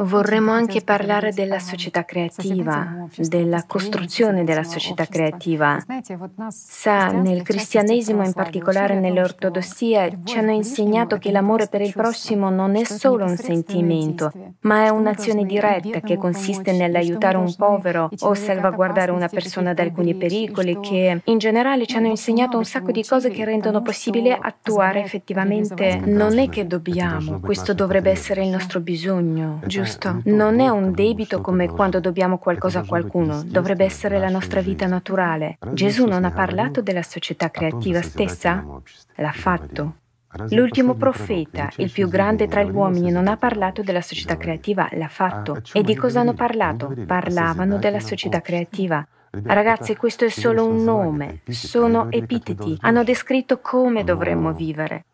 Vorremmo anche parlare della società creativa, della costruzione della società creativa. Sa, nel cristianesimo, in particolare nell'ortodossia, ci hanno insegnato che l'amore per il prossimo non è solo un sentimento, ma è un'azione diretta che consiste nell'aiutare un povero o salvaguardare una persona da alcuni pericoli, che in generale ci hanno insegnato un sacco di cose che rendono possibile attuare effettivamente. Non è che dobbiamo, questo dovrebbe essere il nostro bisogno, giusto? giusto. Non è un debito come quando dobbiamo qualcosa a qualcuno, dovrebbe essere la nostra vita naturale. Gesù non ha parlato della società creativa stessa? L'ha fatto. L'ultimo profeta, il più grande tra gli uomini, non ha parlato della società creativa, l'ha ah, fatto. Ah, cioè, e di cosa hanno parlato? Parlavano della società creativa. Ragazzi, questo è solo un nome, sono epiteti, hanno descritto come dovremmo vivere.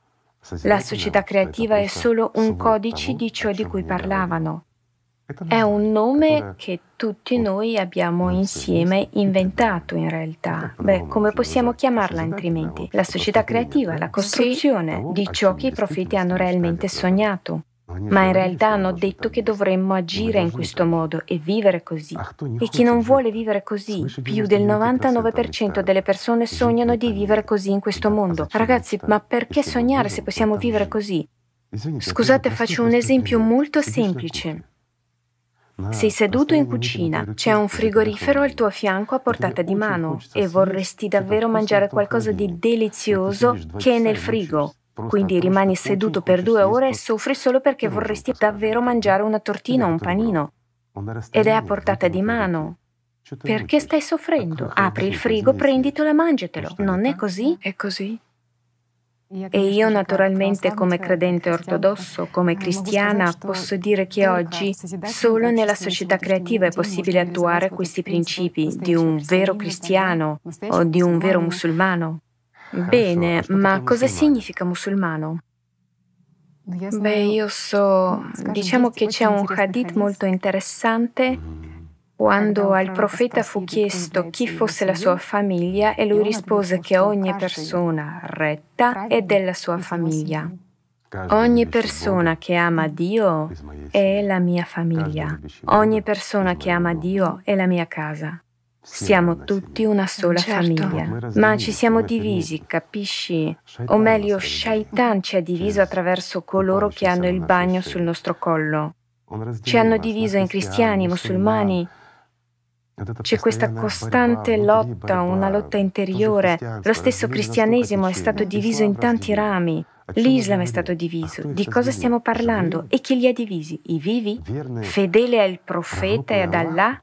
La società creativa è solo un codice di ciò di cui parlavano. È un nome che tutti oh, noi abbiamo insieme inventato in realtà. Beh, come possiamo chiamarla altrimenti? La società creativa, la costruzione di ciò che i profeti hanno realmente sognato ma in realtà hanno detto che dovremmo agire in questo modo e vivere così. E chi non vuole vivere così, più del 99% delle persone sognano di vivere così in questo mondo. Ragazzi, ma perché sognare se possiamo vivere così? Scusate, faccio un esempio molto semplice. Sei seduto in cucina, c'è un frigorifero al tuo fianco a portata di mano e vorresti davvero mangiare qualcosa di delizioso che è nel frigo. Quindi rimani seduto per due ore e soffri solo perché vorresti davvero mangiare una tortina o un panino. Ed è a portata di mano. Perché stai soffrendo? Ecco, Apri il frigo, prenditelo e mangiatelo. Non è così? È così. E io naturalmente come credente ortodosso, come eh, cristiana, posso dire che oggi eh, solo nella società creativa è possibile attuare questi principi di un vero cristiano o di un vero musulmano. Eh, Bene, ma cosa significa musulmano? Beh, io so, diciamo che c'è un hadith molto interessante eh, quando al profeta fu chiesto chi fosse la sua famiglia e lui rispose che ogni persona retta è della sua famiglia. Mm. Ogni persona che ama Dio è la mia famiglia. Ogni persona che ama Dio è la mia casa. Siamo tutti una sola certo. famiglia, ma ci siamo divisi, capisci? O meglio, Shaitan ci ha diviso attraverso coloro che hanno il bagno sul nostro collo. Ci hanno diviso in cristiani, musulmani. C'è questa costante lotta, una lotta interiore. Lo stesso cristianesimo è stato diviso in tanti rami. L'Islam è stato diviso. Di cosa stiamo cioè, parlando? E chi li ha divisi? I vivi? Fedele al profeta e ad Allah?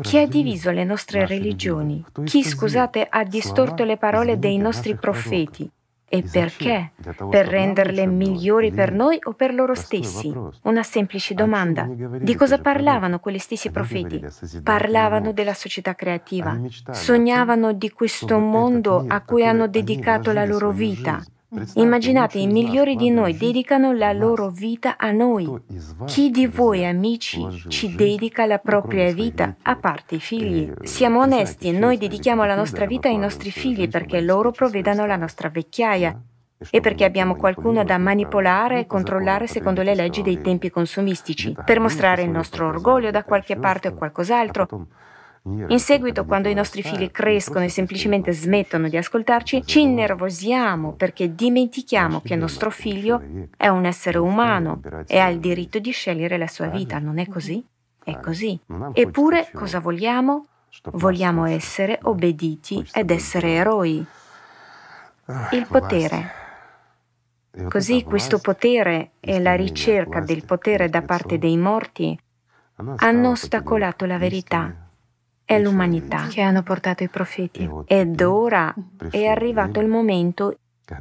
Chi ha diviso le nostre religioni? Chi, scusate, ha distorto le parole dei nostri profeti? E perché? Per renderle migliori per noi o per loro stessi? Una semplice domanda. Di cosa parlavano quegli stessi profeti? Parlavano della società creativa. Sognavano di questo mondo a cui hanno dedicato la loro vita Immaginate, i migliori di noi dedicano la loro vita a noi. Chi di voi, amici, ci dedica la propria vita, a parte i figli? Э, Siamo onesti noi dedichiamo la nostra vita ai nostri figli perché loro provvedano la nostra vecchiaia e perché abbiamo qualcuno da manipolare e controllare secondo le leggi dei tempi consumistici, per mostrare il nostro orgoglio da qualche parte o qualcos'altro, in seguito, quando i nostri figli crescono e semplicemente smettono di ascoltarci, ci innervosiamo perché dimentichiamo che nostro figlio è un essere umano e ha il diritto di scegliere la sua vita, non è così? È così. Eppure cosa vogliamo? Vogliamo essere obbediti ed essere eroi. Il potere. Così questo potere e la ricerca del potere da parte dei morti hanno ostacolato la verità è l'umanità che hanno portato i profeti. Ed ora è arrivato il momento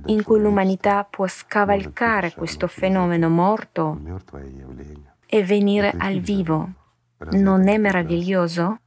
in cui l'umanità può scavalcare questo fenomeno morto e venire al vivo. Non è meraviglioso?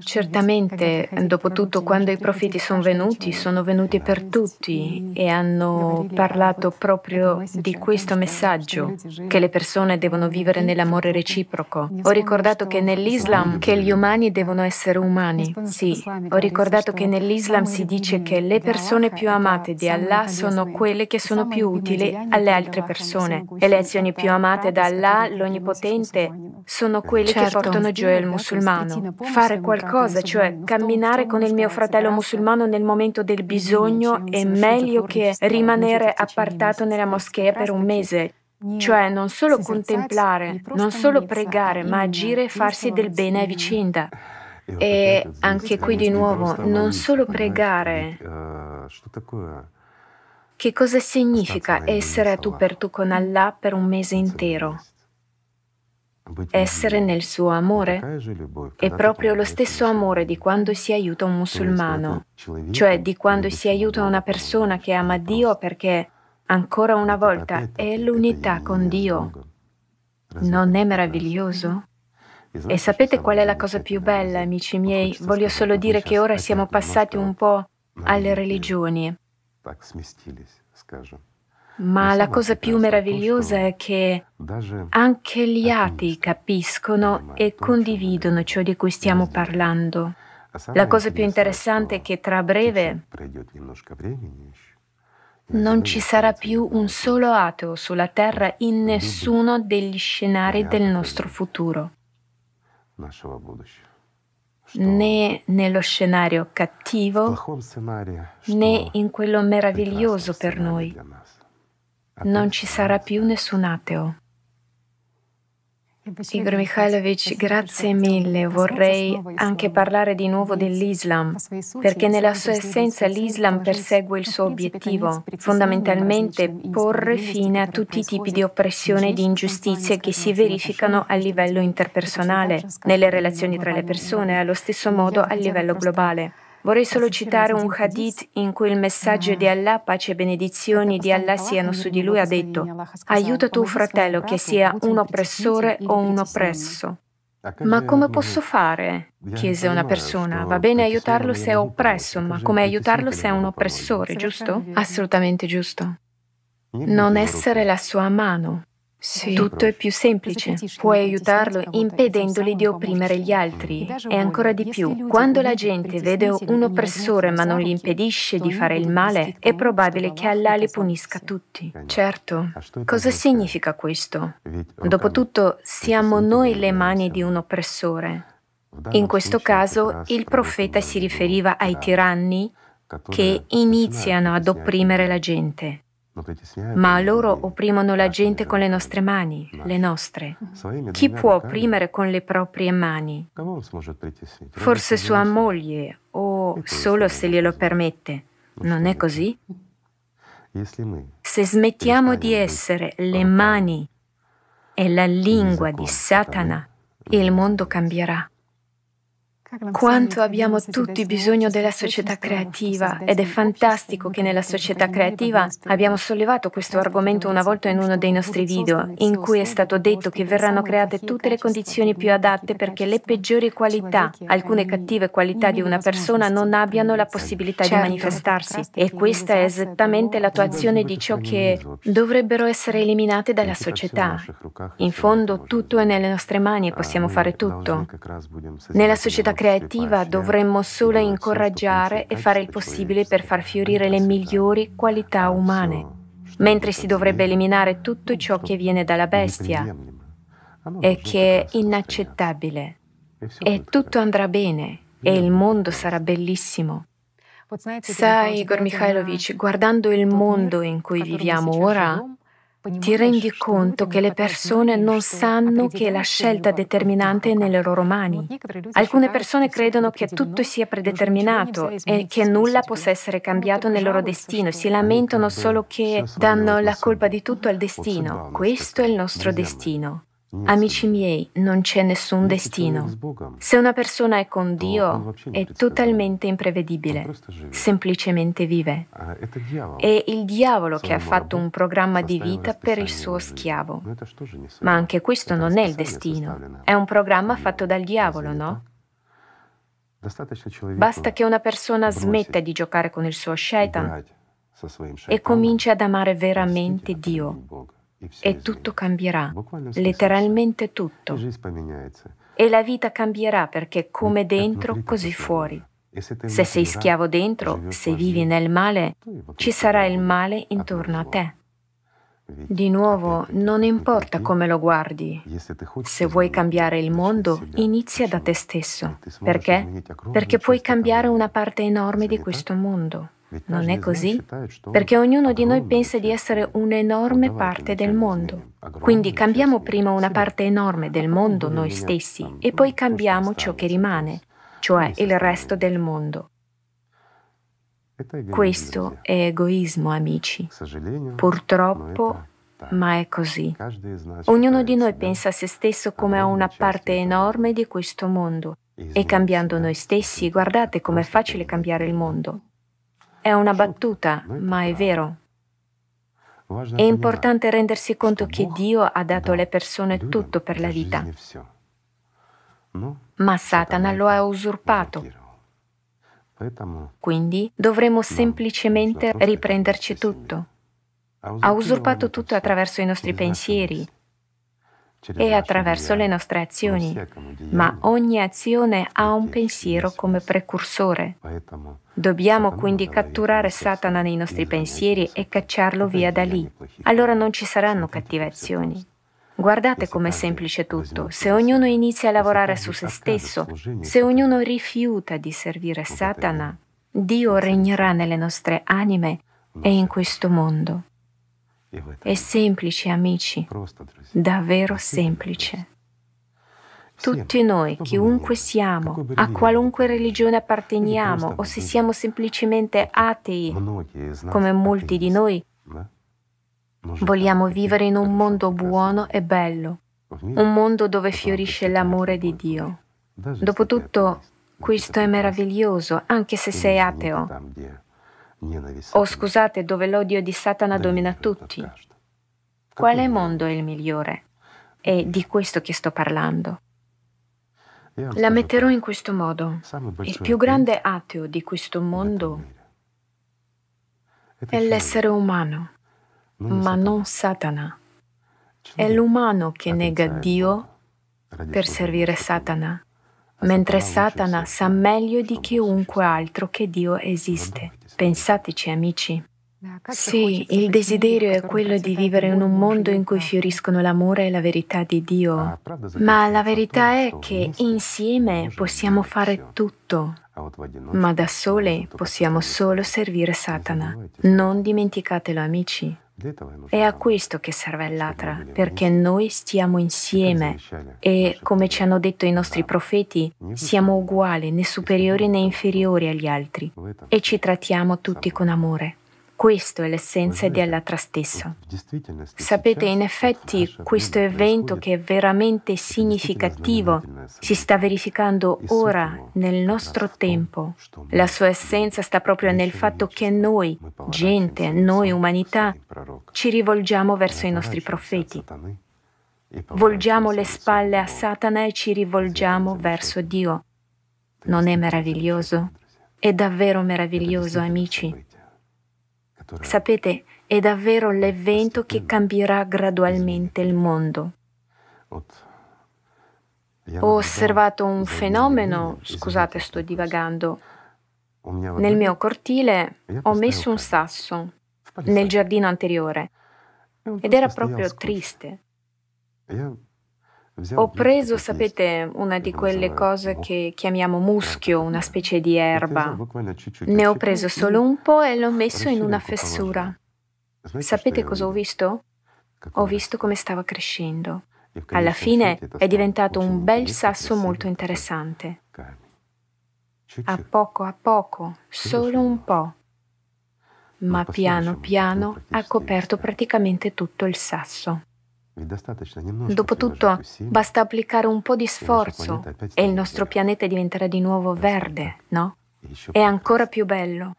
Certamente, dopo tutto, quando i profeti sono venuti, sono venuti per tutti e hanno parlato proprio di questo messaggio, che le persone devono vivere nell'amore reciproco. Ho ricordato che nell'Islam che gli umani devono essere umani, sì. Ho ricordato che nell'Islam si dice che le persone più amate di Allah sono quelle che sono più utili alle altre persone e le azioni più amate da Allah, l'Onnipotente, sono quelle certo. che portano gioia al musulmano. Fare qualcosa, cioè, cioè camminare con il mio fratello musulmano nel momento del bisogno è meglio che rimanere appartato nella moschea per un mese. Cioè non solo contemplare, non solo pregare, ma agire e farsi del bene a vicenda. E anche qui di nuovo, non solo pregare. Ah, che cosa significa essere a tu per tu con Allah per un mese intero? essere nel suo amore. È proprio lo stesso amore di quando si aiuta un musulmano, cioè di quando si aiuta una persona che ama Dio perché, ancora una volta, è l'unità con Dio. Non è meraviglioso? E sapete qual è la cosa più bella, amici miei? Voglio solo dire che ora siamo passati un po' alle religioni. Ma la cosa più meravigliosa è che anche gli atei capiscono e condividono ciò di cui stiamo parlando. La cosa più interessante è che tra breve non ci sarà più un solo ateo sulla Terra in nessuno degli scenari del nostro futuro, né nello scenario cattivo né in quello meraviglioso per noi non ci sarà più nessun ateo. Igor Mikhailovich, grazie mille. Vorrei anche parlare di nuovo dell'Islam, perché nella sua essenza l'Islam persegue il suo obiettivo, fondamentalmente porre fine a tutti i tipi di oppressione e di ingiustizie che si verificano a livello interpersonale, nelle relazioni tra le persone e allo stesso modo a livello globale. Vorrei solo citare un hadith in cui il messaggio di eh, Allah, pace e benedizioni di Allah siano su di lui, ha detto aiuta tuo fratello che sia un oppressore o un oppresso. Ma come posso fare? chiese una persona. Va bene aiutarlo se è oppresso, ma come aiutarlo se è un oppressore, giusto? Assolutamente giusto. Non essere la sua mano. Sì. Tutto è più semplice, puoi aiutarlo impedendogli di opprimere gli altri e ancora di più, quando la gente vede un oppressore ma non gli impedisce di fare il male, è probabile che Allah li punisca tutti. Certo, cosa significa questo? Dopotutto siamo noi le mani di un oppressore. In questo caso il profeta si riferiva ai tiranni che iniziano ad opprimere la gente ma loro opprimono la ah, gente con le nostre mani, le nostre. Chi può opprimere con le proprie mani? Forse sua moglie o solo se glielo permette. Non è così? Se smettiamo di essere le mani e la lingua di Satana, il mondo cambierà quanto abbiamo tutti bisogno della società creativa ed è fantastico che nella società creativa abbiamo sollevato questo argomento una volta in uno dei nostri video in cui è stato detto che verranno create tutte le condizioni più adatte perché le peggiori qualità, alcune cattive qualità di una persona non abbiano la possibilità certo. di manifestarsi e questa è esattamente l'attuazione di ciò che dovrebbero essere eliminate dalla società. In fondo tutto è nelle nostre mani e possiamo fare tutto. Nella società creativa dovremmo solo incoraggiare e fare il possibile per far fiorire le migliori qualità umane, mentre si dovrebbe eliminare tutto ciò che viene dalla bestia e che è inaccettabile. E tutto andrà bene e il mondo sarà bellissimo. Sai, Igor Mikhailovich, guardando il mondo in cui viviamo ora, ti rendi conto che le persone non sanno che la scelta determinante è nelle loro mani. Alcune persone credono che tutto sia predeterminato e che nulla possa essere cambiato nel loro destino, si lamentano solo che danno la colpa di tutto al destino. Questo è il nostro destino. Amici miei, non c'è nessun destino. Se una persona è con Dio, è totalmente imprevedibile, semplicemente vive. È il diavolo che ha fatto un programma di vita per il suo schiavo. Ma anche questo non è il destino, è un programma fatto dal diavolo, no? Basta che una persona smetta di giocare con il suo shaitan e cominci ad amare veramente Dio e tutto cambierà, letteralmente tutto. E la vita cambierà perché come dentro, così fuori. Se sei schiavo dentro, se vivi nel male, ci sarà il male intorno a te. Di nuovo, non importa come lo guardi, se vuoi cambiare il mondo, inizia da te stesso. Perché? Perché puoi cambiare una parte enorme di questo mondo. Non è così? Perché ognuno di noi pensa di essere un'enorme parte del mondo. Quindi cambiamo prima una parte enorme del mondo, noi stessi, e poi cambiamo ciò che rimane, cioè il resto del mondo. Questo è egoismo, amici. Purtroppo, ma è così. Ognuno di noi pensa a se stesso come a una parte enorme di questo mondo. E cambiando noi stessi, guardate com'è facile cambiare il mondo. È una battuta, ma è vero. È importante rendersi conto che Dio ha dato alle persone tutto per la vita, ma Satana lo ha usurpato. Quindi dovremo semplicemente riprenderci tutto. Ha usurpato tutto attraverso i nostri pensieri, e attraverso le nostre azioni, ma ogni azione ha un pensiero come precursore. Dobbiamo quindi catturare Satana nei nostri pensieri e cacciarlo via da lì. Allora non ci saranno cattive azioni. Guardate com'è semplice tutto. Se ognuno inizia a lavorare su se stesso, se ognuno rifiuta di servire Satana, Dio regnerà nelle nostre anime e in questo mondo. È semplice, amici, davvero semplice. Tutti noi, chiunque siamo, a qualunque religione apparteniamo o se siamo semplicemente atei, come molti di noi, vogliamo vivere in un mondo buono e bello, un mondo dove fiorisce l'amore di Dio. Dopotutto, questo è meraviglioso, anche se sei ateo. Oh, o scusate, dove l'odio di Satana domina tutti. Quale mondo è il migliore? È di questo che sto parlando. La metterò in questo modo. Il più grande ateo di questo mondo è l'essere umano, ma non Satana. È l'umano che nega Dio per servire Satana, mentre Satana sa meglio di chiunque altro che Dio esiste. Pensateci, amici. Sì, il desiderio è quello di vivere in un mondo in cui fioriscono l'amore e la verità di Dio, ah, ma la verità è che insieme possiamo fare tutto, ma da sole possiamo solo servire Satana. Non dimenticatelo, amici. È a questo che serve l'atra, perché noi stiamo insieme e, come ci hanno detto i nostri profeti, siamo uguali, né superiori né inferiori agli altri e ci trattiamo tutti con amore. Questo è l'essenza di Allatra stesso. Sapete, in effetti, questo evento che è veramente significativo si sta verificando ora, nel nostro tempo. La sua essenza sta proprio nel fatto che noi, gente, noi umanità, ci rivolgiamo verso i nostri profeti. Volgiamo le spalle a Satana e ci rivolgiamo verso Dio. Non è meraviglioso? È davvero meraviglioso, amici. Sapete, è davvero l'evento che cambierà gradualmente il mondo. Ho osservato un fenomeno, esatto. scusate sto divagando, nel mio cortile ho messo un sasso nel giardino anteriore ed era proprio triste. Ho preso, sapete, una di quelle cose che chiamiamo muschio, una ecco. specie di erba. Ne cioè ho preso solo un po' e l'ho messo in una fessura. Sapete cosa ho visto? Ho visto come stava crescendo. Alla fine è diventato un bel sasso molto interessante. A poco a poco, solo un po', ma piano piano ha coperto eh. praticamente tutto il sasso. Dopotutto basta applicare un po' di sforzo e il nostro pianeta diventerà di nuovo verde, no? È ancora più bello.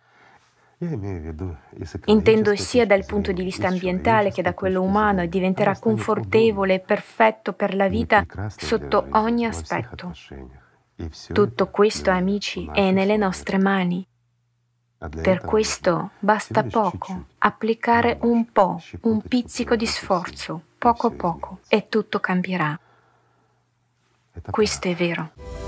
Intendo sia dal punto di vista ambientale che da quello umano e diventerà confortevole e perfetto per la vita sotto ogni aspetto. Tutto questo, amici, è nelle nostre mani. Per questo basta poco, applicare un po', un pizzico di sforzo, poco a poco, e tutto cambierà. Questo è vero.